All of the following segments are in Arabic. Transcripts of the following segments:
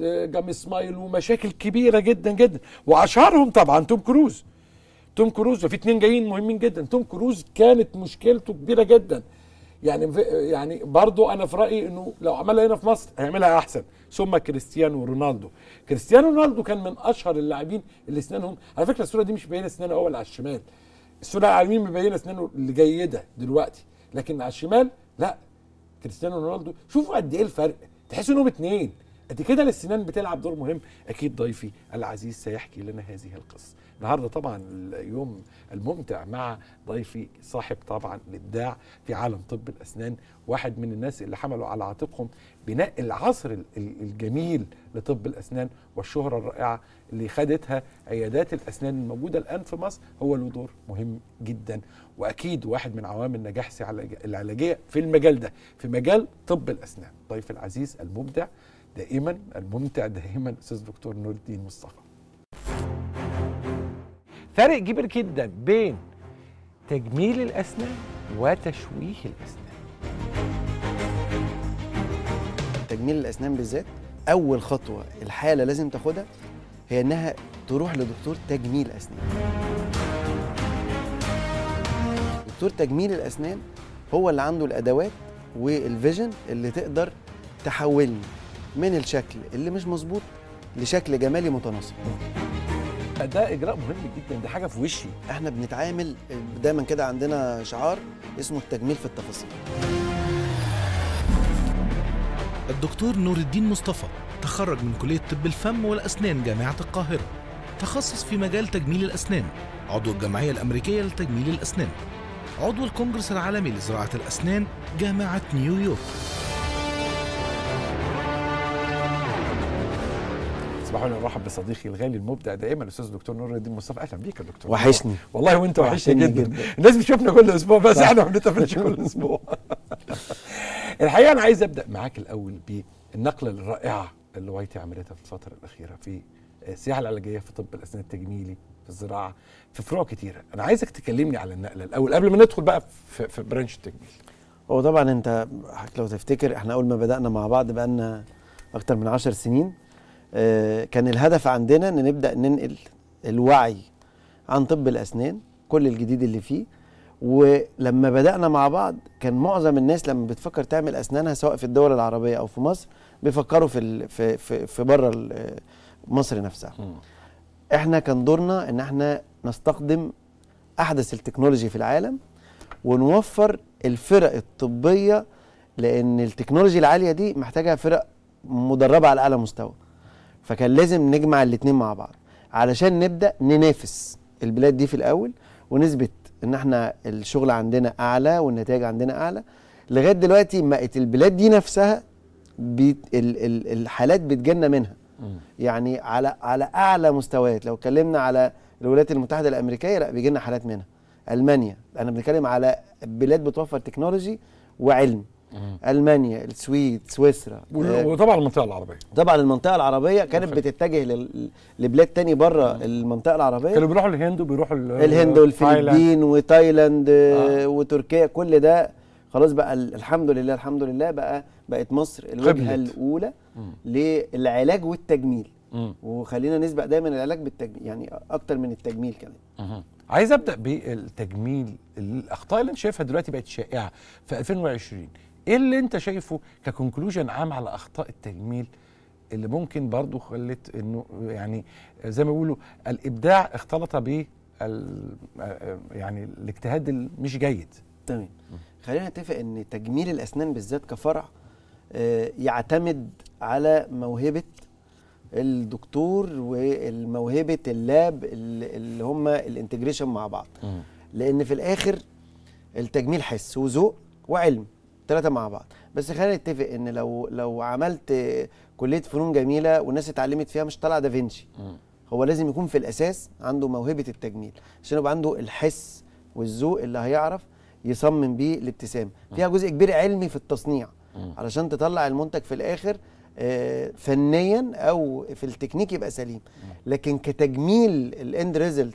جام اسمايل ومشاكل كبيره جدا جدا واشهرهم طبعا توم كروز توم كروز في اتنين جايين مهمين جدا توم كروز كانت مشكلته كبيره جدا يعني يعني برضو انا في رايي انه لو عملها هنا في مصر هيعملها احسن ثم كريستيانو رونالدو كريستيانو رونالدو كان من اشهر اللاعبين اللي اسنانهم على فكره الصوره دي مش مبينه اسنانه اول على الشمال الصوره على اليمين مبينه اسنانه اللي جيده دلوقتي لكن على الشمال لا كريستيانو رونالدو شوفوا قد ايه الفرق تحس انهم اتنين قد كده للسنان بتلعب دور مهم اكيد ضيفي العزيز سيحكي لنا هذه القصه النهارده طبعا اليوم الممتع مع ضيفي صاحب طبعا الابداع في عالم طب الاسنان واحد من الناس اللي حملوا على عاتقهم بناء العصر الجميل لطب الاسنان والشهره الرائعه اللي خدتها عيادات الاسنان الموجوده الان في مصر هو له دور مهم جدا واكيد واحد من عوامل نجاح العلاجيه في المجال ده في مجال طب الاسنان ضيف العزيز المبدع دائما الممتع دائما استاذ دكتور نور الدين مصطفى فرق كبير جدا بين تجميل الاسنان وتشويه الاسنان تجميل الاسنان بالذات اول خطوه الحاله لازم تاخدها هي انها تروح لدكتور تجميل اسنان دكتور تجميل الاسنان هو اللي عنده الادوات والفيجن اللي تقدر تحولني من الشكل اللي مش مظبوط لشكل جمالي متناسق ده اجراء مهم جدا دي حاجه في وشي احنا بنتعامل دايما كده عندنا شعار اسمه التجميل في التفاصيل الدكتور نور الدين مصطفى تخرج من كليه طب الفم والاسنان جامعه القاهره تخصص في مجال تجميل الاسنان عضو الجمعيه الامريكيه لتجميل الاسنان عضو الكونجرس العالمي لزراعه الاسنان جامعه نيويورك بحاول ارحب بصديقي الغالي المبدع دائما الاستاذ الدكتور نور الدين مصطفى اهلا بيك يا دكتور وحشني والله وانت وحشني جدا. جدا الناس بتشوفنا كل اسبوع بس احنا ما بنتقابلش كل اسبوع الحقيقه انا عايز ابدا معاك الاول بالنقله الرائعه اللي وايتي عملتها في الفتره الاخيره في السياحه آه، العلاجيه في طب الاسنان التجميلي في الزراعه في فروع كتيره انا عايزك تكلمني على النقله الاول قبل ما ندخل بقى في, في برانش التجميل هو طبعا انت لو تفتكر احنا اول ما بدانا مع بعض بقى لنا اكتر من 10 سنين آه، كان الهدف عندنا ان نبدا ننقل الوعي عن طب الاسنان كل الجديد اللي فيه ولما بدانا مع بعض كان معظم الناس لما بتفكر تعمل اسنانها سواء في الدول العربيه او في مصر بيفكروا في في في, في بره آه، مصر نفسها م. احنا كان دورنا ان احنا نستخدم احدث التكنولوجي في العالم ونوفر الفرق الطبيه لان التكنولوجي العاليه دي محتاجه فرق مدربه على اعلى مستوى فكان لازم نجمع الاثنين مع بعض علشان نبدا ننافس البلاد دي في الاول ونثبت ان احنا الشغل عندنا اعلى والنتائج عندنا اعلى لغايه دلوقتي بقت البلاد دي نفسها بيت ال ال الحالات بتجنى منها يعني على على اعلى مستويات لو اتكلمنا على الولايات المتحده الامريكيه لا بيجي لنا حالات منها المانيا انا بنتكلم على بلاد بتوفر تكنولوجي وعلم المانيا السويد سويسرا آه، وطبعا المنطقه العربيه طبعا المنطقه العربيه كانت بتتجه لبلاد تاني بره المنطقه العربيه كانوا بيروحوا الهند وبيروحوا الهند آه، والفلبين وتايلاند آه،, آه. وتركيا كل ده خلاص بقى الحمد لله الحمد لله بقى بقت مصر الوجهه الاولى للعلاج والتجميل وخلينا نسبق دايما العلاج بالتجميل يعني اكتر من التجميل كمان عايز ابدا بالتجميل الاخطاء اللي انت شايفها دلوقتي بقت شائعه في 2020 ايه اللي انت شايفه ككونكلوجن عام على اخطاء التجميل اللي ممكن برضو خلت انه يعني زي ما بيقولوا الابداع اختلط ب يعني الاجتهاد المش جيد تمام خلينا نتفق ان تجميل الاسنان بالذات كفرع آه، يعتمد على موهبه الدكتور وموهبه اللاب اللي هم الانتجريشن مع بعض لان في الاخر التجميل حس وذوق وعلم ثلاثه مع بعض بس خلينا نتفق ان لو لو عملت كليه فنون جميله والناس اتعلمت فيها مش طلع دافنشي هو لازم يكون في الاساس عنده موهبه التجميل عشان يبقى عنده الحس والذوق اللي هيعرف يصمم بيه الابتسامه فيها جزء كبير علمي في التصنيع علشان تطلع المنتج في الاخر آه، فنيا او في التكنيك يبقى سليم لكن كتجميل الاند ريزلت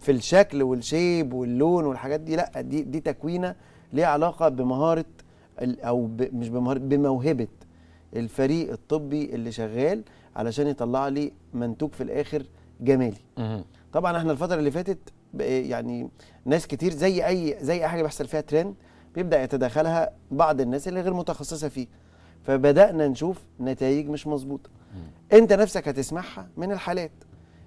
في الشكل والشيب واللون والحاجات دي لا دي دي تكوينه ليها علاقه بمهاره او ب... مش بمهارة بموهبه الفريق الطبي اللي شغال علشان يطلع لي منتوج في الاخر جمالي طبعا احنا الفتره اللي فاتت يعني ناس كتير زي اي زي اي حاجه بيحصل فيها ترند بيبدا يتدخلها بعض الناس اللي غير متخصصه فيه فبدانا نشوف نتائج مش مظبوطه انت نفسك هتسمعها من الحالات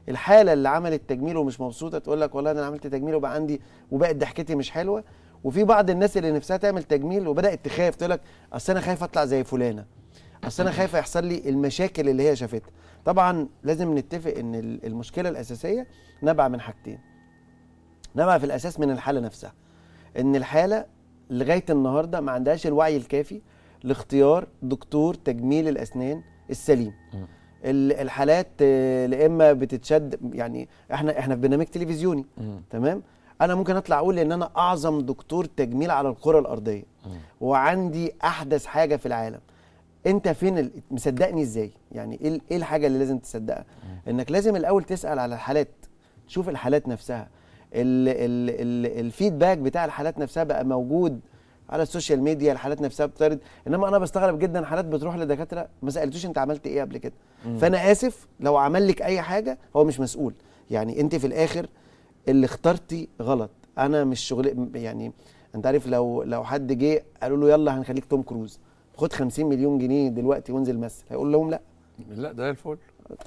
الحاله اللي عملت تجميل ومش مبسوطه تقول لك والله انا عملت تجميل وبقى عندي وبقت ضحكتي مش حلوه وفي بعض الناس اللي نفسها تعمل تجميل وبدات تخاف تقول لك اصل انا خايف اطلع زي فلانه اصل انا خايف يحصل لي المشاكل اللي هي شافتها طبعا لازم نتفق ان المشكله الاساسيه نبع من حاجتين نبع في الاساس من الحاله نفسها ان الحاله لغايه النهارده ما عندهاش الوعي الكافي لاختيار دكتور تجميل الاسنان السليم الحالات آه، اما بتتشد يعني احنا احنا في برنامج تلفزيوني تمام انا ممكن اطلع اقول ان انا اعظم دكتور تجميل على الكره الارضيه وعندي احدث حاجه في العالم انت فين ال... مصدقني ازاي يعني ايه ايه الحاجه اللي لازم تصدقها انك لازم الاول تسال على الحالات تشوف الحالات نفسها ال... ال... ال... الفيدباك بتاع الحالات نفسها بقى موجود على السوشيال ميديا الحالات نفسها بتطرد انما انا بستغرب جدا حالات بتروح لدكاتره ما سالتوش انت عملت ايه قبل كده فانا اسف لو عمل لك اي حاجه هو مش مسؤول يعني انت في الاخر اللي اخترتي غلط انا مش شغل يعني انت عارف لو لو حد جه قالوا له يلا هنخليك توم كروز خد 50 مليون جنيه دلوقتي وانزل مثل هيقول لهم لا لا ده الفل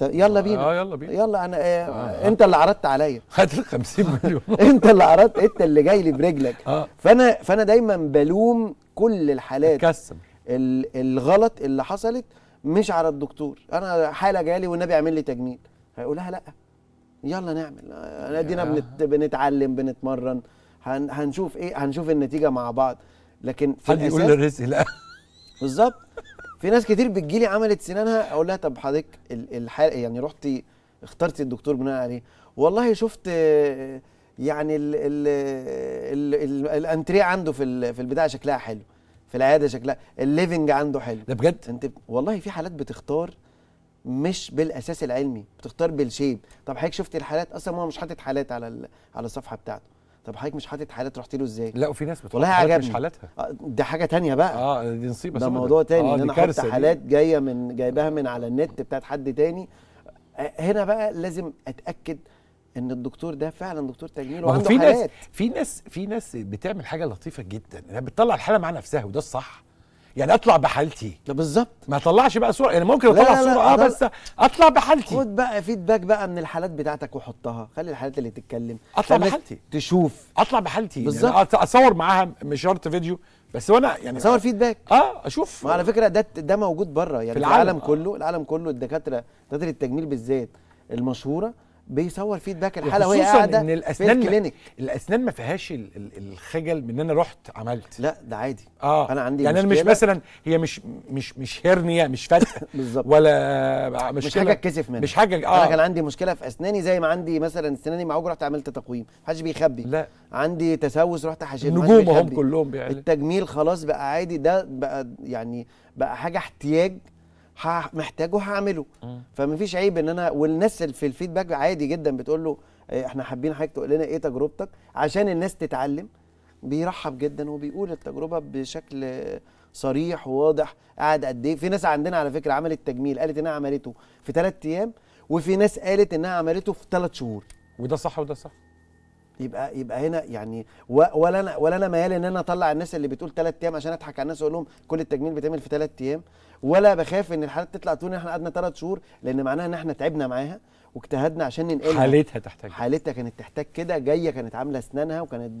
يلا بينا اه يلا بينا يلا انا آه آه. انت اللي عرضت عليا خد ال 50 مليون انت اللي عرضت انت اللي جاي لي برجلك آه. فانا فانا دايما بلوم كل الحالات كسب الغلط اللي حصلت مش على الدكتور انا حاله جالي والنبي عامل لي تجميل هيقولها لا يلا نعمل آه، ادينا بنت بنتعلم بنتمرن هن هنشوف ايه هنشوف النتيجه مع بعض لكن في حد يقول الرزق لا بالظبط في ناس كتير بتجي لي عملت سنانها اقول لها طب حضرتك الحال يعني رحتي اخترتي الدكتور بناء عليه والله شفت آه، يعني ال ال ال ال الانتريه عنده في في البتاع شكلها حلو في العياده شكلها الليفنج عنده حلو ده بجد انت والله في حالات بتختار مش بالاساس العلمي بتختار بالشيب طب حضرتك شفت الحالات اصلا هو مش حاطط حالات على على الصفحه بتاعته طب حضرتك مش حاطط حالات رحت له ازاي لا وفي ناس والله عجبني مش حالاتها ده آه، حاجه تانية بقى اه دي نصيبه ده موضوع تاني آه ان انا حاطط حالات جايه من جايباها من على النت بتاعت حد تاني آه، هنا بقى لازم اتاكد ان الدكتور ده فعلا دكتور تجميل وعنده في حالات ناس في ناس في ناس بتعمل حاجه لطيفه جدا انها بتطلع الحاله مع نفسها وده الصح يعني اطلع بحالتي لا بالظبط ما اطلعش بقى صوره يعني ممكن اطلع لا لا صوره اه, آه، بس اطلع بحالتي خد بقى فيدباك بقى من الحالات بتاعتك وحطها خلي الحالات اللي تتكلم اطلع بحالتي تشوف اطلع بحالتي يعني بالظبط يعني اصور معاها مش شرط فيديو بس وانا يعني اصور فيدباك اه اشوف ما على فكره ده ده موجود بره يعني في العالم, العالم آه. كله العالم كله الدكاتره دكاتره التجميل بالذات المشهوره بيصور فيدباك الحاله وهي قاعده ان الاسنان في الكلينيك الاسنان ما فيهاش الخجل من ان انا رحت عملت لا ده عادي اه انا عندي يعني انا مش مثلا هي مش مش مش هرنيا مش فتح بالظبط ولا مش, مش حاجه اتكسف منها مش حاجه اه انا كان عندي مشكله في اسناني زي ما عندي مثلا اسناني معوج رحت عملت تقويم محدش بيخبي لا عندي تسوس رحت حاشيله نجوم هم كلهم بيعلن التجميل خلاص بقى عادي ده بقى يعني بقى حاجه احتياج محتاجه هعمله فمفيش عيب ان انا والناس في الفيدباك عادي جدا بتقول له إيه، احنا حابين حضرتك تقول لنا ايه تجربتك عشان الناس تتعلم بيرحب جدا وبيقول التجربه بشكل صريح وواضح قعد قد ايه في ناس عندنا على فكره عملت تجميل قالت انها عملته في ثلاث ايام وفي ناس قالت انها عملته في ثلاث شهور وده صح وده صح يبقى يبقى هنا يعني ولا انا ولا انا ميال ان انا اطلع الناس اللي بتقول ثلاث ايام عشان اضحك على الناس واقول لهم كل التجميل بيتعمل في ثلاث ايام ولا بخاف ان الحالات تطلع تقول ان احنا قعدنا ثلاث شهور لان معناها ان احنا تعبنا معاها واجتهدنا عشان ننقلها حالتها تحتاج حالتها كانت تحتاج كده جايه كانت عامله اسنانها وكانت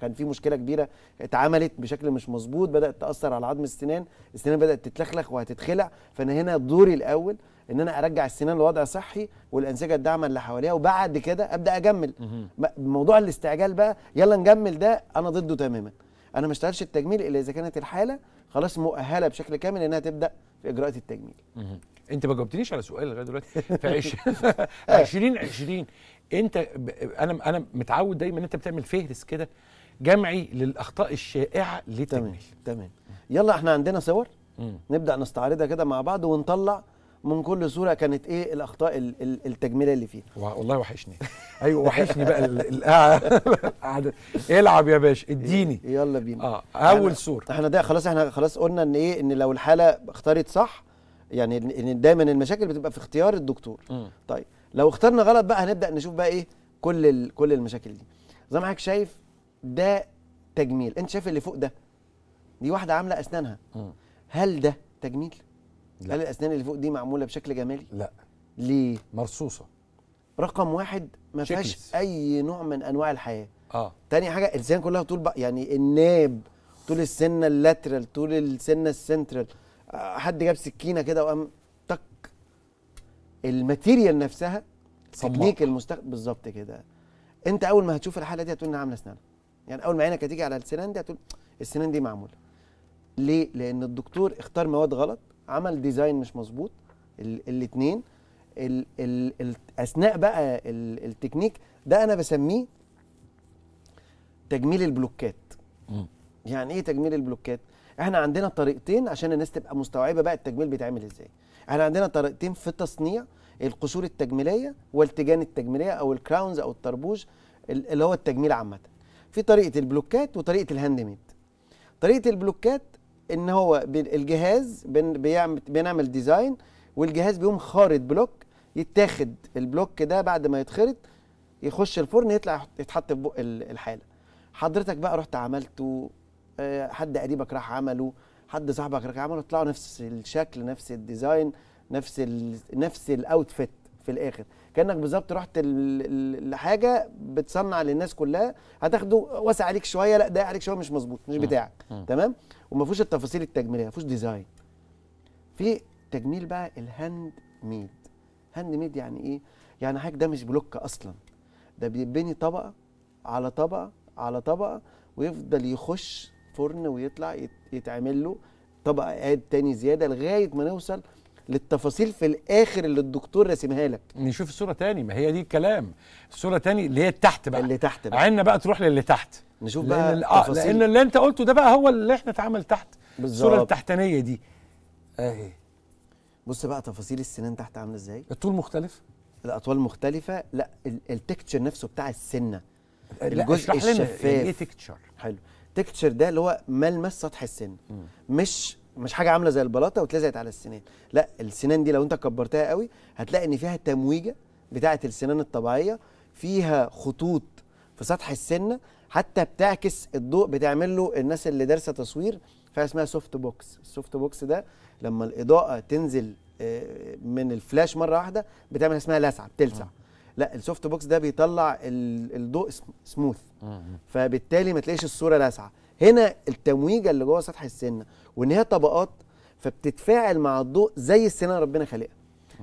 كان في مشكله كبيره اتعملت بشكل مش مظبوط بدات تاثر على عظم السنان السنان بدات تتلخلخ وهتتخلع فانا هنا دوري الاول ان انا ارجع السنان لوضع صحي والانسجه الداعمه اللي حواليها وبعد كده ابدا اجمل موضوع الاستعجال بقى يلا نجمل ده انا ضده تماما انا ما اشتغلش التجميل الا اذا كانت الحاله خلاص مؤهله بشكل كامل انها تبدا في اجراءات التجميل انت ما جاوبتنيش على سؤال لغايه دلوقتي في 20 20 انت ب... انا انا متعود دايما ان انت بتعمل فهرس كده جمعي للاخطاء الشائعه للتجميل تمام تمام يلا احنا عندنا صور نبدا نستعرضها كده مع بعض ونطلع من كل صوره كانت ايه الاخطاء التجميليه اللي فيها والله وحشني ايوه وحشني بقى القعده آه. العب يا باشا اديني يلا بينا اه اول صوره يعني احنا ده خلاص احنا خلاص قلنا ان ايه ان لو الحاله اختارت صح يعني ان دايما المشاكل بتبقى في اختيار الدكتور م. طيب لو اخترنا غلط بقى هنبدا نشوف بقى ايه كل كل المشاكل دي زي ما حضرتك شايف ده تجميل انت شايف اللي فوق ده دي واحده عامله اسنانها م. هل ده تجميل لا. هل الاسنان اللي فوق دي معموله بشكل جمالي لا ليه مرصوصه رقم واحد ما فيهاش اي نوع من انواع الحياه اه تاني حاجه الاسنان كلها طول بقى يعني الناب طول السنه اللاترال طول السنه السنترال آه، حد جاب سكينه كده وقام تك الماتيريال نفسها تكنيك المستخدم بالظبط كده انت اول ما هتشوف الحاله دي هتقول انها عامله اسنانها يعني اول ما عينك هتيجي على السنان دي هتقول السنان دي معموله ليه لان الدكتور اختار مواد غلط عمل ديزاين مش مظبوط الاثنين ال ال ال اثناء بقى ال التكنيك ده انا بسميه تجميل البلوكات م. يعني ايه تجميل البلوكات احنا عندنا طريقتين عشان الناس تبقى مستوعبه بقى التجميل بيتعمل ازاي احنا عندنا طريقتين في تصنيع القصور التجميليه والتجان التجميليه او الكراونز او الطربوج اللي هو التجميل عامه في طريقه البلوكات وطريقه الهاند ميد طريقه البلوكات ان هو الجهاز بيعمل بنعمل ديزاين والجهاز بيقوم خارط بلوك يتاخد البلوك ده بعد ما يتخرط يخش الفرن يطلع يتحط في بق الحاله حضرتك بقى رحت عملته آه، حد قريبك راح عمله حد صاحبك راح عمله طلعوا نفس الشكل نفس الديزاين نفس الـ نفس الاوتفيت في الاخر كانك بالظبط رحت لحاجه بتصنع للناس كلها هتاخده واسع عليك شويه لا ضايق عليك شويه مش مظبوط مش بتاعك تمام وما فيهوش التفاصيل التجميليه ما فيهوش ديزاين في تجميل بقى الهاند ميد هاند ميد يعني ايه يعني حاجه ده مش بلوك اصلا ده بيبني طبقه على طبقه على طبقه ويفضل يخش فرن ويطلع يتعمل له طبقه عاد تاني زياده لغايه ما نوصل للتفاصيل في الاخر اللي الدكتور راسمها لك نشوف الصوره تاني ما هي دي الكلام الصوره تاني اللي هي تحت بقى اللي تحت بقى عنا بقى تروح للي تحت نشوف لأن بقى لأن, آه، لان اللي انت قلته ده بقى هو اللي احنا اتعمل تحت الصوره التحتانيه دي اهي بص بقى تفاصيل السنان تحت عامله ازاي الطول مختلف الاطوال مختلفه لا التكتشر نفسه بتاع السنه الجزء يعني إيه الشفاف لنا ايه تكتشر حلو تكتشر ده اللي هو ملمس سطح السن مش مش حاجه عامله زي البلاطه واتلزقت على السنان لا السنان دي لو انت كبرتها قوي هتلاقي ان فيها تمويجه بتاعه السنان الطبيعيه فيها خطوط في سطح السنه حتى بتعكس الضوء بتعمل له الناس اللي دارسه تصوير حاجه اسمها سوفت بوكس السوفت بوكس ده لما الاضاءه تنزل آه، من الفلاش مره واحده بتعمل اسمها لسعه بتلسع لا السوفت بوكس ده بيطلع الضوء سموث فبالتالي ما تلاقيش الصوره لاسعه هنا التمويجه اللي جوه سطح السنه وان هي طبقات فبتتفاعل مع الضوء زي السنان ربنا خلقها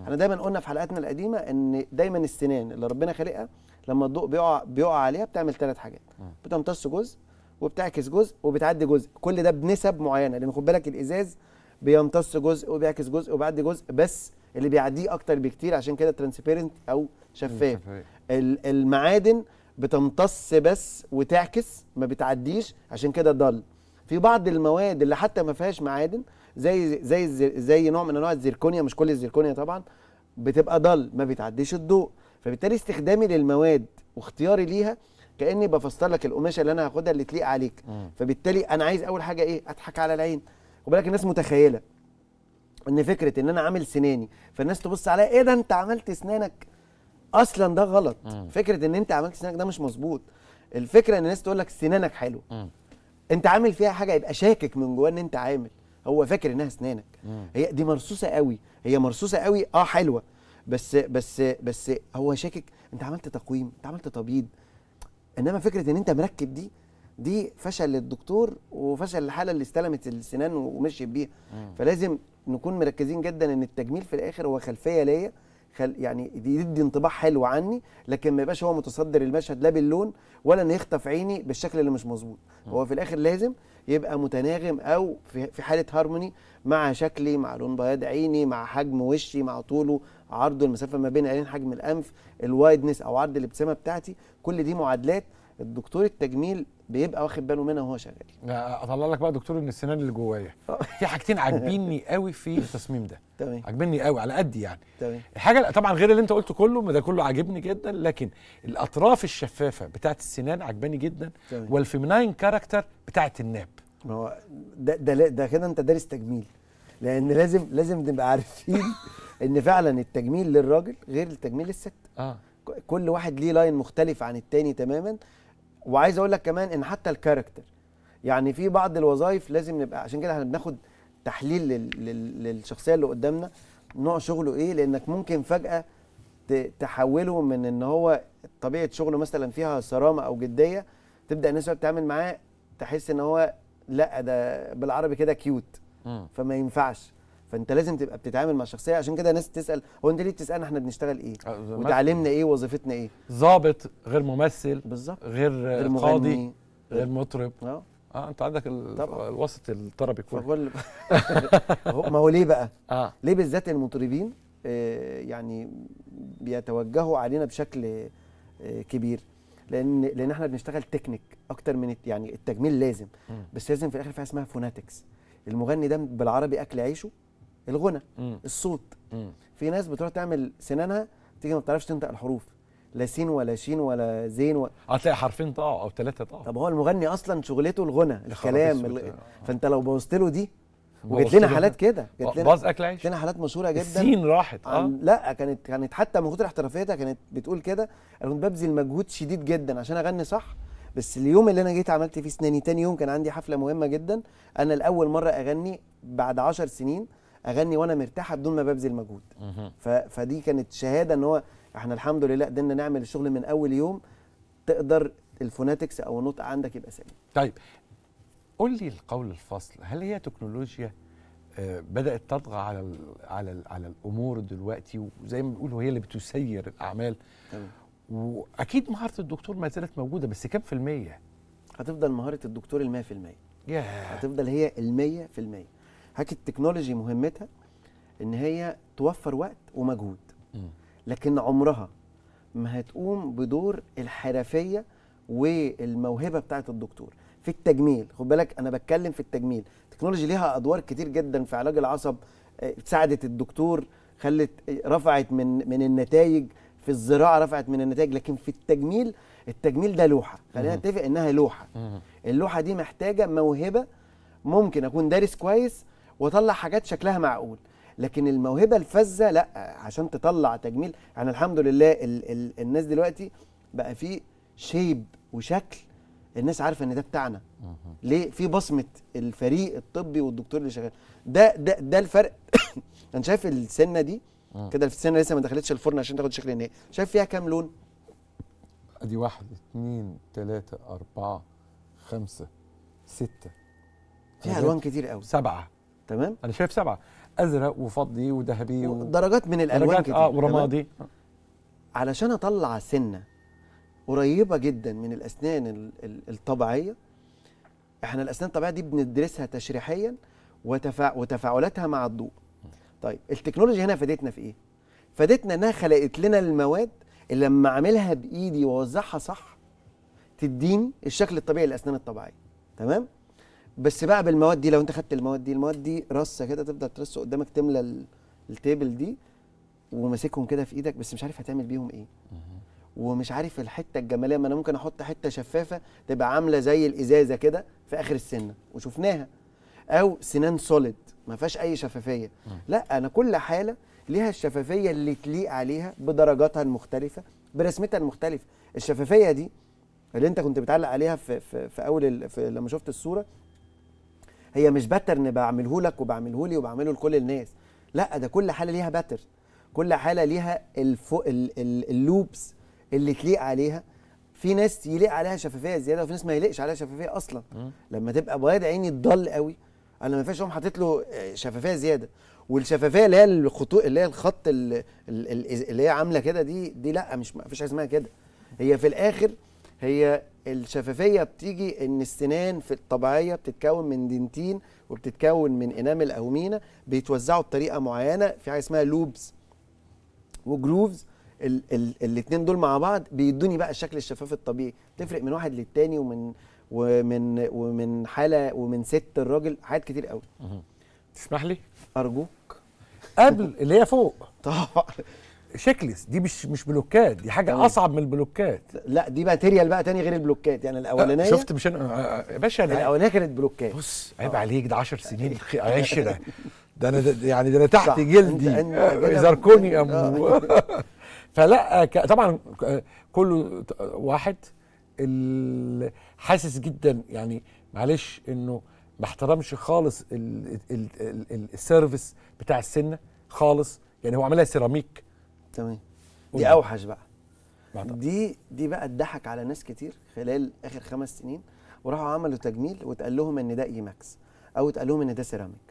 احنا دايما قلنا في حلقاتنا القديمه ان دايما السنان اللي ربنا خلقها لما الضوء بيقع بيقع عليها بتعمل ثلاث حاجات بتمتص جزء وبتعكس جزء وبتعدي جزء كل ده بنسب معينه لان خد بالك الازاز بيمتص جزء وبيعكس جزء وبيعدي جزء بس اللي بيعديه اكتر بكتير عشان كده ترانسبيرنت او شفاف المعادن بتمتص بس وتعكس ما بتعديش عشان كده ضل في بعض المواد اللي حتى ما فيهاش معادن زي زي زي نوع من انواع الزيركونيا مش كل الزيركونيا طبعا بتبقى ضل ما بتعديش الضوء فبالتالي استخدامي للمواد واختياري ليها كاني بفسر لك القماشه اللي انا هاخدها اللي تليق عليك مم. فبالتالي انا عايز اول حاجه ايه اضحك على العين وبالك الناس متخيله ان فكره ان انا عامل سناني فالناس تبص عليا ايه ده انت عملت سنانك اصلا ده غلط مم. فكره ان انت عملت سنانك ده مش مظبوط الفكره ان الناس تقول لك سنانك حلو مم. انت عامل فيها حاجه يبقى شاكك من جواه ان انت عامل هو فاكر انها سنانك هي دي مرصوصه قوي هي مرصوصه قوي اه حلوه بس بس بس هو شاكك انت عملت تقويم انت عملت تبييض انما فكره ان انت مركب دي دي فشل للدكتور وفشل الحاله اللي استلمت السنان ومشيت بيها فلازم نكون مركزين جدا ان التجميل في الاخر هو خلفيه ليا خل يعني دي يدي انطباع حلو عني لكن ما يبقاش هو متصدر المشهد لا باللون ولا انه يخطف عيني بالشكل اللي مش مظبوط هو في الاخر لازم يبقى متناغم او في حاله هارموني مع شكلي مع لون بياض عيني مع حجم وشي مع طوله عرضه المسافه ما بين عينين حجم الانف الوايدنس او عرض الابتسامه بتاعتي كل دي معادلات الدكتور التجميل بيبقى واخد باله منها وهو شغال اطلع لك بقى دكتور من السنان اللي جوايا آه. في حاجتين عاجبيني قوي في التصميم ده تمام عاجبني قوي على قد يعني تمام الحاجه طبعا غير اللي انت قلته كله ده كله عاجبني جدا لكن الاطراف الشفافه بتاعه السنان عاجباني جدا والفيمناين كاركتر بتاعه الناب ما هو ده ده ده كده انت دارس تجميل لان لازم لازم نبقى عارفين ان فعلا التجميل للراجل غير التجميل للست اه كل واحد ليه لاين مختلف عن التاني تماما وعايز اقول لك كمان ان حتى الكاركتر يعني في بعض الوظائف لازم نبقى عشان كده احنا بناخد تحليل للشخصيه اللي قدامنا نوع شغله ايه لانك ممكن فجاه تحوله من ان هو طبيعه شغله مثلا فيها صرامه او جديه تبدا الناس بتتعامل معاه تحس ان هو لا ده بالعربي كده كيوت فما ينفعش فانت لازم تبقى بتتعامل مع الشخصيه عشان كده ناس تسال هو انت ليه بتسالنا احنا بنشتغل ايه آه، وتعليمنا ايه وظيفتنا ايه ظابط غير ممثل بالظبط غير, غير قاضي غير مطرب اه اه انت عندك الوسط الطربي كله ما هو ليه بقى آه. ليه بالذات المطربين آه يعني بيتوجهوا علينا بشكل آه كبير لان لان احنا بنشتغل تكنيك اكتر من يعني التجميل لازم بس لازم في الاخر في حاجه اسمها فوناتكس المغني ده بالعربي اكل عيشه الغنى مم. الصوت مم. في ناس بتروح تعمل سنانها تيجي ما بتعرفش تنطق الحروف لا سين ولا شين ولا زين و... هتلاقي حرفين طاعوا او ثلاثه طاعوا طب هو المغني اصلا شغلته الغنى الكلام ال... فانت لو بوظت له دي وجت لنا حالات كده جت لنا باظ اكل عيش لنا حالات مشهوره جدا السين راحت اه عن... لا كانت كانت حتى من كتر احترافيتها كانت بتقول كده انا كنت ببذل مجهود شديد جدا عشان اغني صح بس اليوم اللي انا جيت عملت فيه سناني تاني يوم كان عندي حفله مهمه جدا انا لاول مره اغني بعد 10 سنين اغني وانا مرتاحه بدون ما ببذل مجهود فدي كانت شهاده ان هو احنا الحمد لله قدرنا نعمل الشغل من اول يوم تقدر الفوناتكس او النطق عندك يبقى سليم طيب قول لي القول الفصل هل هي تكنولوجيا آه، بدات تطغى على الـ على الـ على الامور دلوقتي وزي ما بيقولوا هي اللي بتسير الاعمال تمام واكيد مهاره الدكتور ما زالت موجوده بس كم في الميه هتفضل مهاره الدكتور ال 100% هتفضل هي ال 100% هاك التكنولوجي مهمتها ان هي توفر وقت ومجهود لكن عمرها ما هتقوم بدور الحرفيه والموهبه بتاعه الدكتور في التجميل خد بالك انا بتكلم في التجميل التكنولوجي ليها ادوار كتير جدا في علاج العصب آه، ساعدت الدكتور خلت آه، رفعت من من النتائج في الزراعه رفعت من النتائج لكن في التجميل التجميل ده لوحه خلينا نتفق انها لوحه اللوحه دي محتاجه موهبه ممكن اكون دارس كويس واطلع حاجات شكلها معقول لكن الموهبه الفذه لا عشان تطلع تجميل يعني الحمد لله ال ال الناس دلوقتي بقى في شيب وشكل الناس عارفه ان ده بتاعنا ليه في بصمه الفريق الطبي والدكتور اللي شغال ده ده ده الفرق انا شايف السنه دي كده السنه لسه ما دخلتش الفرن عشان تاخد شكل النهائي شايف فيها كام لون ادي واحد اثنين ثلاثة اربعه خمسه سته فيها الوان كتير قوي سبعه تمام انا شايف سبعه ازرق وفضي وذهبي و... درجات من الالوان كتير اه ورمادي علشان اطلع سنه قريبه جدا من الاسنان الطبيعيه احنا الاسنان الطبيعيه دي بندرسها تشريحيا وتفا... وتفاعلاتها مع الضوء طيب التكنولوجيا هنا فادتنا في ايه فادتنا انها خلقت لنا المواد اللي لما اعملها بايدي واوزعها صح تديني الشكل الطبيعي للاسنان الطبيعيه تمام بس بقى بالمواد دي لو انت خدت المواد دي المواد دي رصه كده تفضل ترص قدامك تملى التيبل دي وماسكهم كده في ايدك بس مش عارف هتعمل بيهم ايه ومش عارف الحته الجماليه ما انا ممكن احط حته شفافه تبقى عامله زي الازازه كده في اخر السنه وشفناها او سنان سوليد ما فيهاش اي شفافيه لا انا كل حاله ليها الشفافيه اللي تليق عليها بدرجاتها المختلفه برسمتها المختلفه الشفافيه دي اللي انت كنت بتعلق عليها في في, في اول في لما شفت الصوره هي مش باترن بعمله لك وبعمله لي وبعمله لكل الناس لا ده كل حاله ليها باترن كل حاله ليها الفو... ال... ال... اللوبس اللي تليق عليها في ناس يليق عليها شفافيه زياده وفي ناس ما يليقش عليها شفافيه اصلا م. لما تبقى بياض عيني تضل قوي انا ما فيش اقوم حاطط له آه، شفافيه زياده والشفافيه اللي هي الخطوط اللي هي الخط اللي, اللي هي عامله كده دي دي لا مش ما فيش حاجه اسمها كده هي في الاخر هي الشفافيه بتيجي ان السنان في الطبيعيه بتتكون من دنتين وبتتكون من انامل او مينا بيتوزعوا بطريقه معينه في حاجه اسمها لوبز وجروفز الاثنين دول مع بعض بيدوني بقى الشكل الشفاف الطبيعي تفرق من واحد للتاني ومن ومن ومن حاله ومن ست الراجل حاجات كتير قوي تسمح لي ارجوك قبل اللي هي فوق طبعا شيكلس دي مش مش بلوكات دي حاجه طيب. اصعب من البلوكات لا دي ماتيريال بقى تاني غير البلوكات يعني الاولانيه آه، شفت مش انا آه، آه، يا باشا انا الاولانيه كانت بلوكات بص عيب عليك ده 10 سنين عش ده ده انا يعني ده انا تحت جلدي زركونيوم فلا طبعا كله واحد حاسس جدا يعني معلش انه ما احترمش خالص السيرفيس بتاع السنه خالص يعني هو عملها سيراميك كمان دي اوحش بقى دي دي بقى اتضحك على ناس كتير خلال اخر خمس سنين وراحوا عملوا تجميل واتقال لهم ان ده اي ماكس او اتقال لهم ان ده سيراميك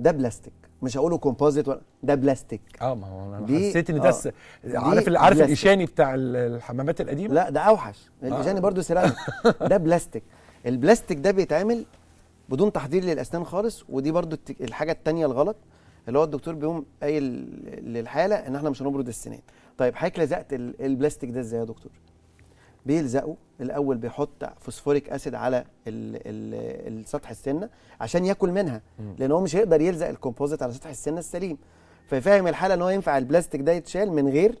ده بلاستيك مش هقوله كومبوزيت ولا ده بلاستيك اه ما هو انا حسيت ان آه، ده آه. عارف عارف الايشاني بتاع الحمامات القديمه لا ده اوحش آه. الايشاني آه. برضه سيراميك ده بلاستيك البلاستيك ده بيتعمل بدون تحضير للاسنان خالص ودي برضو الحاجه الثانيه الغلط اللي هو الدكتور بيقوم قايل للحاله ان احنا مش هنبرد السنان طيب حضرتك لزقت البلاستيك ده ازاي يا دكتور بيلزقه الاول بيحط فوسفوريك اسيد على الـ الـ سطح السنه عشان ياكل منها لان هو مش هيقدر يلزق الكومبوزيت على سطح السنه السليم فيفهم الحاله ان هو ينفع البلاستيك ده يتشال من غير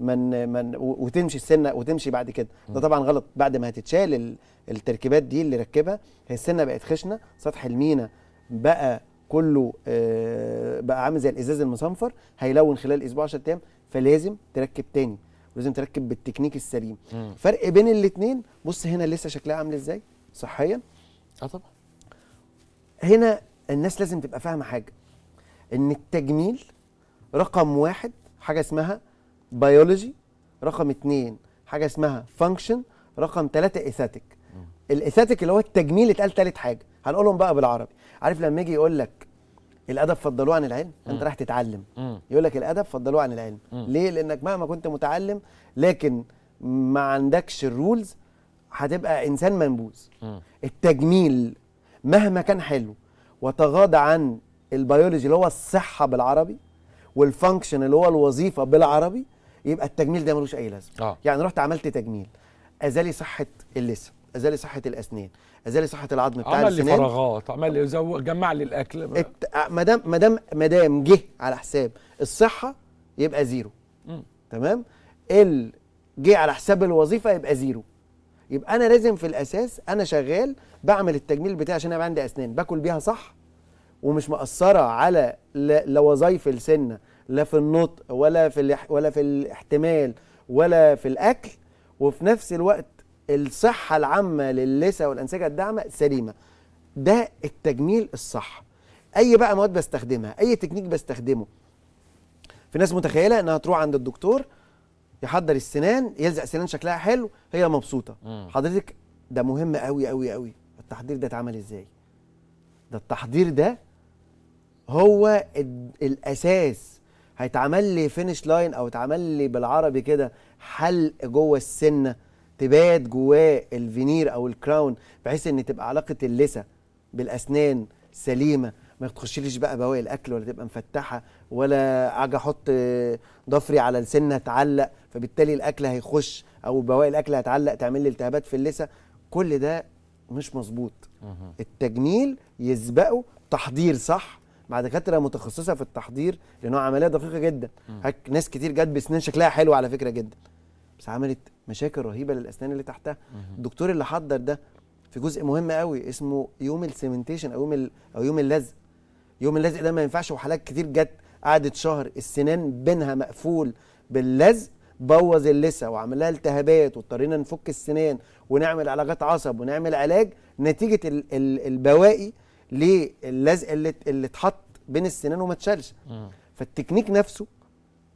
من من وتمشي السنه وتمشي بعد كده ده طبعا غلط بعد ما هتتشال التركيبات دي اللي ركبها هي السنه بقت خشنه سطح المينا بقى كله آه، بقى عامل زي الازاز المصنفر هيلون خلال اسبوع 10 ايام فلازم تركب تاني ولازم تركب بالتكنيك السليم مم. فرق بين الاثنين بص هنا لسه شكلها عامل ازاي صحيا اه طبعا هنا الناس لازم تبقى فاهمه حاجه ان التجميل رقم واحد حاجه اسمها بيولوجي رقم اتنين حاجه اسمها فانكشن رقم ثلاثه ايثاتيك الايثاتيك اللي هو التجميل اتقال ثالث حاجه هنقولهم بقى بالعربي عارف لما يجي يقول لك الادب فضلوه عن العلم انت رايح تتعلم يقول لك الادب فضلوه عن العلم ليه لانك مهما كنت متعلم لكن ما عندكش الرولز هتبقى انسان منبوذ التجميل مهما كان حلو وتغاضى عن البيولوجي اللي هو الصحه بالعربي والفانكشن اللي هو الوظيفه بالعربي يبقى التجميل ده ملوش اي لازمه آه. يعني رحت عملت تجميل ازالي صحه اللثه ازالي صحه الاسنان ازالي صحه العظم بتاع عمل السنان عمل لي فراغات عمل لي جمع لي الاكل آه، ما دام ما دام ما دام جه على حساب الصحه يبقى زيرو م. تمام ال جه على حساب الوظيفه يبقى زيرو يبقى انا لازم في الاساس انا شغال بعمل التجميل بتاعي عشان انا عندي اسنان باكل بيها صح ومش مأثره على لا وظايف السنه لا في النطق ولا في ولا في الاحتمال ولا في الاكل وفي نفس الوقت الصحه العامه للثه والانسجه الداعمه سليمه ده التجميل الصح اي بقى مواد بستخدمها اي تكنيك بستخدمه في ناس متخيله انها تروح عند الدكتور يحضر السنان يلزق سنان شكلها حلو هي مبسوطه مم. حضرتك ده مهم قوي قوي قوي التحضير ده اتعمل ازاي ده التحضير ده هو الاساس هيتعمل لي فينش لاين او اتعمل لي بالعربي كده حلق جوه السنه تبات جواه الفينير او الكراون بحيث ان تبقى علاقه اللثه بالاسنان سليمه ما تخشليش بقى بواقي الاكل ولا تبقى مفتحه ولا اجي احط ضفري على لسانها اتعلق فبالتالي الاكل هيخش او بواقي الاكل هتعلق تعمل لي التهابات في اللثه كل ده مش مظبوط التجميل يسبقه تحضير صح مع دكاتره متخصصه في التحضير لانه عمليه دقيقه جدا ناس كتير جت بسنين شكلها حلو على فكره جدا بس عملت مشاكل رهيبه للاسنان اللي تحتها الدكتور اللي حضر ده في جزء مهم قوي اسمه يوم السيمنتيشن او يوم او يوم اللزق يوم اللزق ده ما ينفعش وحالات كتير جت قعدت شهر السنان بينها مقفول باللزق بوظ اللثه وعمل لها التهابات واضطرينا نفك السنان ونعمل علاجات عصب ونعمل علاج نتيجه ال ال البواقي للزق اللي اللي اتحط بين السنان وما اتشالش فالتكنيك نفسه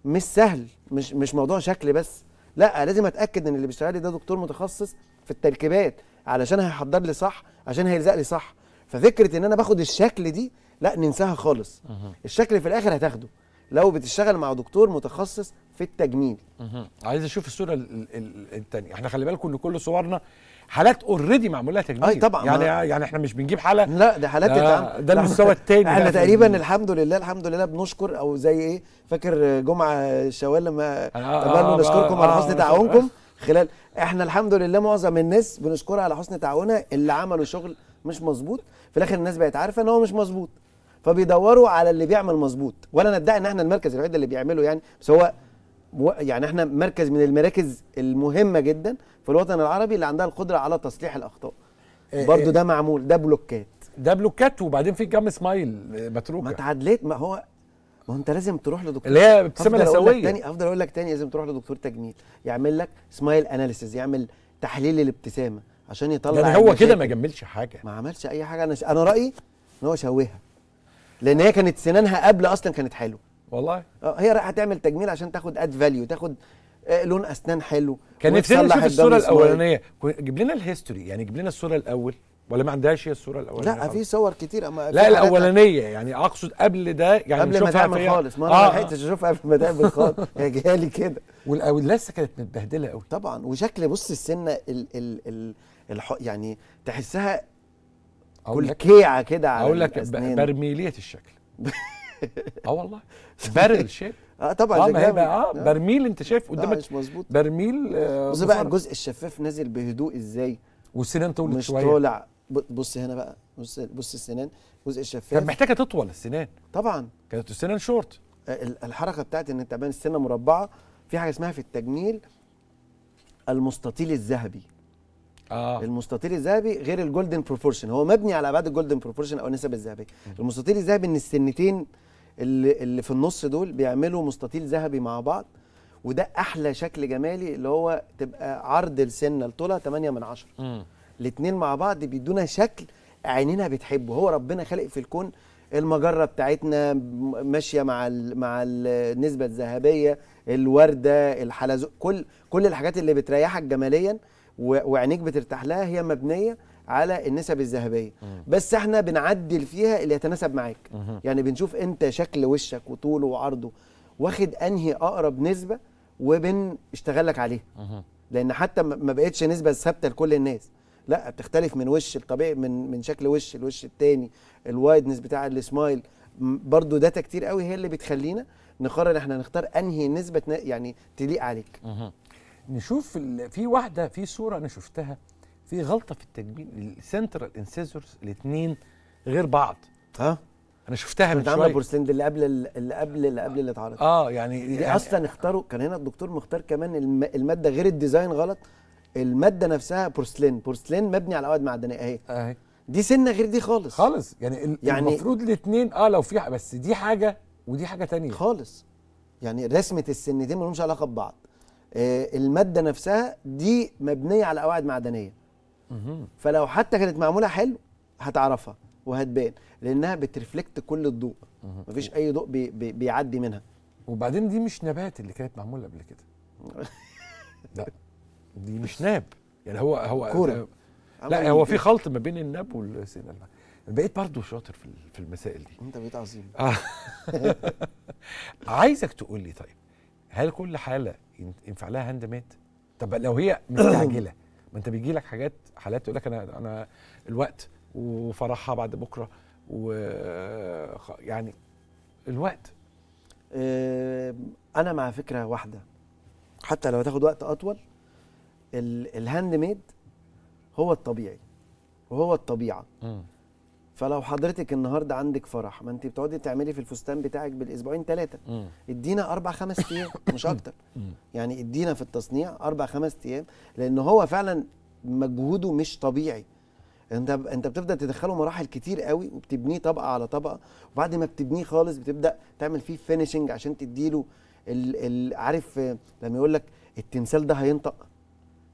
مش سهل مش مش موضوع شكل بس لا لازم اتاكد ان اللي بيشتغل لي ده دكتور متخصص في التركيبات علشان هيحضر لي صح عشان هيلزق لي صح ففكره ان انا باخد الشكل دي لا ننساها خالص الشكل في الاخر هتاخده لو بتشتغل مع دكتور متخصص في التجميل عايز اشوف الصوره الثانيه احنا خلي بالكم ان كل صورنا حالات اوريدي معمول لها تجميل اي طبعا يعني يعني احنا مش بنجيب حاله لا ده حالات ده, ده المستوى الثاني احنا تقريبا الحمد لله الحمد لله بنشكر او زي ايه فاكر جمعه شوال لما آه آه, آه، نشكركم على آه، حسن آه، تعاونكم خلال احنا الحمد لله معظم الناس بنشكرها على حسن تعاونها اللي عملوا شغل مش مظبوط في الاخر الناس بقت عارفه ان هو مش مظبوط فبيدوروا على اللي بيعمل مظبوط ولا ندعي ان احنا المركز الوحيد اللي بيعمله يعني بس هو يعني احنا مركز من المراكز المهمه جدا في الوطن العربي اللي عندها القدره على تصليح الاخطاء إيه، إيه. برضو ده معمول ده بلوكات ده بلوكات وبعدين في كام اسماعيل آه، متروكه ما تعادلت ما هو ما انت لازم تروح لدكتور اللي هي ابتسامه نسويه تاني افضل اقول لك تاني لازم تروح لدكتور تجميل يعمل لك سمايل اناليسيز يعمل تحليل الابتسامه عشان يطلع يعني هو كده ما جملش حاجه ما عملش اي حاجه انا ش... انا رايي ان هو شوهها لان هي كانت سنانها قبل اصلا كانت حلوه والله اه هي رايحه تعمل تجميل عشان تاخد اد فاليو تاخد آه، لون اسنان حلو كان نفسي نشوف الصوره الاولانيه جيب لنا الهيستوري يعني جيب لنا الصوره الاول ولا ما عندهاش هي الصوره الاولانيه لا في صور كتير اما لا الاولانيه يعني اقصد قبل ده يعني قبل ما تعمل خالص ما انا آه. ما لحقتش اشوفها قبل ما تعمل خالص هي جالي كده لسه كانت متبهدله قوي طبعا وشكل بص السنه ال ال ال الح... يعني تحسها كلكيعه كده على اقول لك برميليه الشكل اه والله بارل شيب اه طبعا اه آه, اه برميل انت شايف آه، قدامك مش مظبوط برميل آه بص بقى الجزء الشفاف نازل بهدوء ازاي والسنان طولت مش شويه مش طالع بص هنا بقى بص بص السنان الجزء الشفاف كان محتاجه تطول السنان طبعا كانت السنان شورت آه، الحركه بتاعت ان تعبان السنه مربعه في حاجه اسمها في التجميل المستطيل الذهبي آه. المستطيل الذهبي غير الجولدن بروبورشن هو مبني على ابعاد الجولدن بروبورشن او النسب الذهبيه المستطيل الذهبي ان السنتين اللي, اللي في النص دول بيعملوا مستطيل ذهبي مع بعض وده احلى شكل جمالي اللي هو تبقى عرض السنه لطولها 8 من 10 الاثنين مع بعض بيدونا شكل عينينا بتحبه هو ربنا خالق في الكون المجره بتاعتنا ماشيه مع الـ مع النسبه الذهبيه الورده الحلزون كل كل الحاجات اللي بتريحك جماليا وعينيك بترتاح لها هي مبنيه على النسب الذهبيه بس احنا بنعدل فيها اللي يتناسب معاك يعني بنشوف انت شكل وشك وطوله وعرضه واخد انهي اقرب نسبه وبنشتغل لك عليها لان حتى ما بقتش نسبه ثابته لكل الناس لا بتختلف من وش الطبيعي من من شكل وش الوش التاني الوايدنس بتاع السمايل برضو داتا كتير قوي هي اللي بتخلينا نقرر احنا نختار انهي نسبه يعني تليق عليك نشوف في واحده في صوره انا شفتها في غلطه في التجميل السنترال انسيزورز الاثنين غير بعض ها انا شفتها من شويه بورسلين اللي قبل اللي قبل اللي قبل اللي اتعرض اه يعني, يعني اصلا اختاروا كان هنا الدكتور مختار كمان الماده غير الديزاين غلط الماده نفسها بورسلين بورسلين مبني على قواعد معدنيه اهي اهي دي سنه غير دي خالص خالص يعني, يعني المفروض الاثنين اه لو في بس دي حاجه ودي حاجه تانية خالص يعني رسمه السنتين ملهمش علاقه ببعض آه الماده نفسها دي مبنيه على قواعد معدنيه فلو حتى كانت معموله حلو هتعرفها وهتبان لانها بترفلكت كل الضوء مفيش اي ضوء بي بي بيعدي منها وبعدين دي مش نبات اللي كانت معموله قبل كده لا دي مش ناب يعني هو هو كورة. لا هو في خلط ما بين الناب والسينما بقيت برضو شاطر في في المسائل دي انت بقيت عظيم آه. عايزك تقول لي طيب هل كل حاله ينفع لها هاند ميد طب لو هي مستعجله ما انت بيجي لك حاجات حالات تقول لك انا انا الوقت وفرحها بعد بكره و يعني الوقت آه، انا مع فكره واحده حتى لو هتاخد وقت اطول الهاند ميد هو الطبيعي وهو الطبيعه فلو حضرتك النهارده عندك فرح ما انت بتقعدي تعملي في الفستان بتاعك بالاسبوعين ثلاثه ادينا اربع خمس ايام مش اكتر يعني ادينا في التصنيع اربع خمس ايام لان هو فعلا مجهوده مش طبيعي انت انت بتبدا تدخله مراحل كتير قوي وبتبنيه طبقه على طبقه وبعد ما بتبنيه خالص بتبدا تعمل فيه فينيشنج عشان تديله ال... ال... عارف لما يقول لك التمثال ده هينطق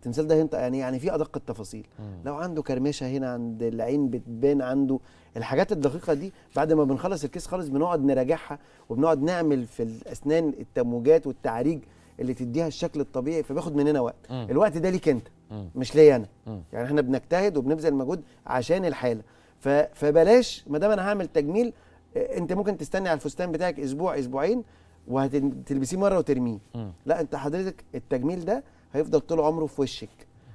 التمثال ده يعني يعني في ادق التفاصيل مم. لو عنده كرمشه هنا عند العين بتبان عنده الحاجات الدقيقه دي بعد ما بنخلص الكيس خالص بنقعد نراجعها وبنقعد نعمل في الاسنان التموجات والتعريج اللي تديها الشكل الطبيعي فبياخد مننا وقت مم. الوقت ده ليك انت مم. مش ليا انا مم. يعني احنا بنجتهد وبنبذل مجهود عشان الحاله ف... فبلاش ما دام انا هعمل تجميل آه، انت ممكن تستني على الفستان بتاعك اسبوع اسبوعين وهتلبسيه مره وترميه لا انت حضرتك التجميل ده هيفضل طول عمره في وشك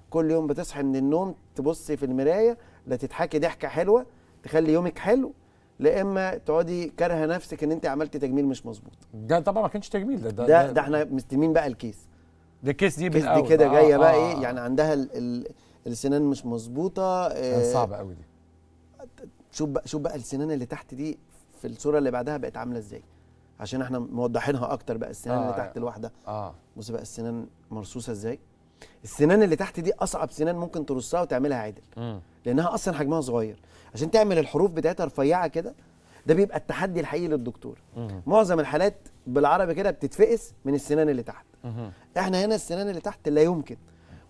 كل يوم بتصحي من النوم تبصي في المرايه لا تضحكي ضحكه حلوه تخلي يومك حلو لا اما تقعدي كارهه نفسك ان انت عملتي تجميل مش مظبوط ده طبعا ما كانش تجميل ده ده, ده, ده احنا مستلمين بقى الكيس ده الكيس دي الكيس دي كده جايه آه بقى آه، ايه آه. يعني عندها الـ الـ السنان مش مظبوطه آه صعبه قوي دي شوف بقى شوف بقى السنان اللي تحت دي في الصوره اللي بعدها بقت عامله ازاي عشان احنا موضحينها اكتر بقى السنان آه اللي تحت الواحده يعني. اه بص بقى السنان مرصوصه ازاي السنان اللي تحت دي اصعب سنان ممكن ترصها وتعملها عدل لانها اصلا حجمها صغير عشان تعمل الحروف بتاعتها رفيعه كده ده بيبقى التحدي الحقيقي للدكتور مم. معظم الحالات بالعربي كده بتتفقس من السنان اللي تحت مم. احنا هنا السنان اللي تحت لا يمكن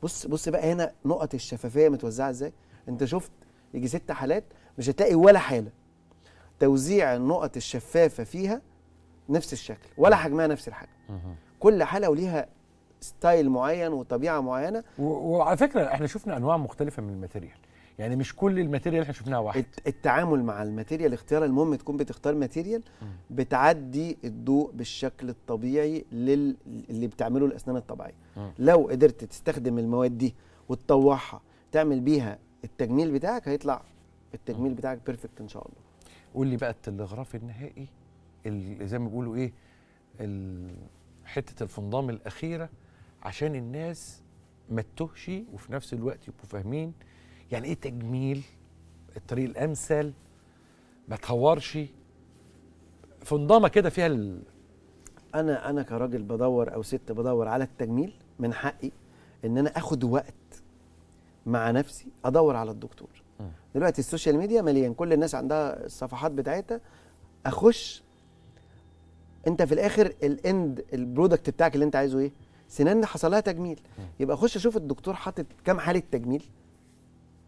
بص بص بقى هنا نقط الشفافيه متوزعه ازاي انت شفت يجي ست حالات مش هتلاقي ولا حاله توزيع النقط الشفافه فيها نفس الشكل ولا حجمها نفس الحجم كل حاله وليها ستايل معين وطبيعه معينه وعلى فكره احنا شفنا انواع مختلفه من الماتيريال يعني مش كل الماتيريال احنا شفناها واحد التعامل مع الماتيريال اختيار المهم تكون بتختار ماتيريال بتعدي الضوء بالشكل الطبيعي لل... اللي بتعمله الاسنان الطبيعيه لو قدرت تستخدم المواد دي وتطوعها تعمل بيها التجميل بتاعك هيطلع التجميل بتاعك بيرفكت ان شاء الله قول لي بقى التلغراف النهائي زي ما بيقولوا ايه حته الفنضام الاخيره عشان الناس ما تتوهش وفي نفس الوقت يبقوا فاهمين يعني ايه تجميل الطريق الامثل ما تهورش فنضامه كده فيها ال... انا انا كراجل بدور او ست بدور على التجميل من حقي ان انا اخد وقت مع نفسي ادور على الدكتور م. دلوقتي السوشيال ميديا مليان كل الناس عندها الصفحات بتاعتها اخش انت في الاخر الاند البرودكت بتاعك اللي انت عايزه ايه سنان حصل لها تجميل يبقى خش شوف الدكتور حاطط كام حاله تجميل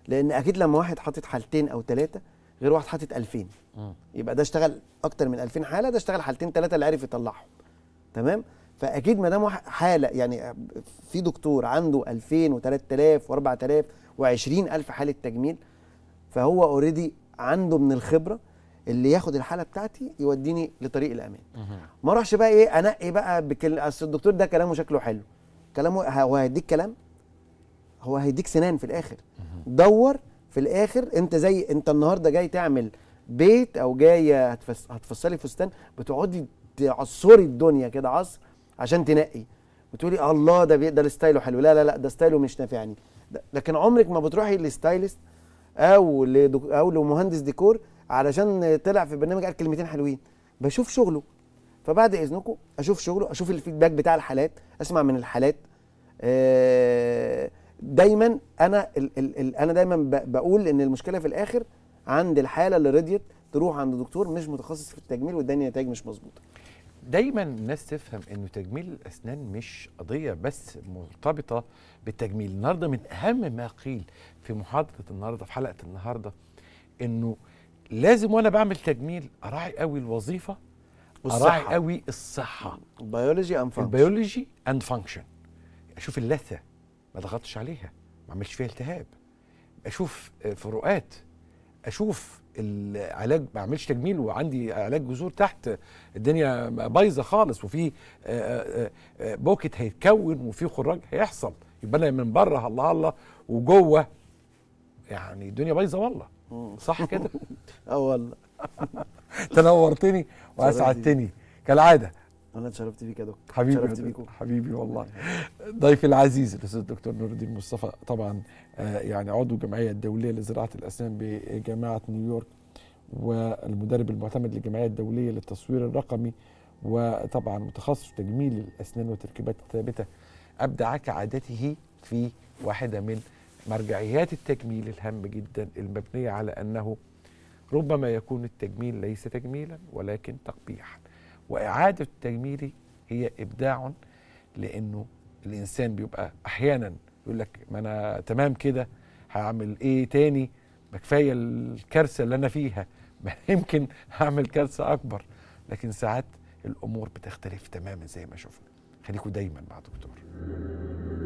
لان اكيد لما واحد حاطط حالتين او ثلاثه غير واحد حاطط 2000 يبقى ده اشتغل اكتر من 2000 حاله ده اشتغل حالتين ثلاثه اللي عرف يطلعهم تمام فاكيد ما دام حاله يعني في دكتور عنده 2000 و3000 و4000 و20000 حاله تجميل فهو اوريدي عنده من الخبره اللي ياخد الحاله بتاعتي يوديني لطريق الامان ما اروحش بقى ايه انقي بقى بكل اصل الدكتور ده كلامه شكله حلو كلامه هو هيديك كلام هو هيديك سنان في الاخر دور في الاخر انت زي انت النهارده جاي تعمل بيت او جاي هتفصلي فستان بتقعدي تعصري الدنيا كده عصر عشان تنقي وتقولي الله ده ده ستايله حلو لا لا لا ده ستايله مش نافعني لكن عمرك ما بتروحي للستايلست او او لمهندس ديكور علشان طلع في برنامج قال كلمتين حلوين بشوف شغله فبعد اذنكم اشوف شغله اشوف الفيدباك بتاع الحالات اسمع من الحالات آه، دايما انا الـ الـ الـ انا دايما بقول ان المشكله في الاخر عند الحاله اللي رضيت تروح عند دكتور مش متخصص في التجميل واداني نتائج مش مظبوطه دايما الناس تفهم انه تجميل الاسنان مش قضيه بس مرتبطه بالتجميل النهارده من اهم ما قيل في محاضره النهارده في حلقه النهارده انه لازم وانا بعمل تجميل اراعي قوي الوظيفه اراعي قوي الصحه البيولوجي اند فانكشن البيولوجي اند فانكشن اشوف اللثه ما ضغطتش عليها ما عملش فيها التهاب اشوف آه، فروقات اشوف العلاج ما اعملش تجميل وعندي علاج جذور تحت الدنيا بايظه خالص وفي آه، آه، بوكت هيتكون وفي خراج هيحصل يبقى انا من بره الله الله وجوه يعني الدنيا بايظه والله صح كده؟ اه والله تنورتني واسعدتني كالعاده انا اتشرفت بيك يا دكتور حبيبي بيكم حبيبي والله ضيفي العزيز الاستاذ الدكتور نور الدين مصطفى طبعا آه، يعني عضو الجمعيه الدوليه لزراعه الاسنان بجامعه نيويورك والمدرب المعتمد للجمعيه الدوليه للتصوير الرقمي وطبعا متخصص في تجميل الاسنان وتركيبات الثابته ابدع كعادته في واحده من مرجعيات التجميل الهام جدا المبنية على أنه ربما يكون التجميل ليس تجميلا ولكن تقبيحا وإعادة التجميل هي إبداع لأنه الإنسان بيبقى أحيانا يقول لك ما أنا تمام كده هعمل إيه تاني ما كفاية الكارثة اللي أنا فيها ما يمكن هعمل كارثة أكبر لكن ساعات الأمور بتختلف تماما زي ما شفنا خليكوا دايما مع دكتور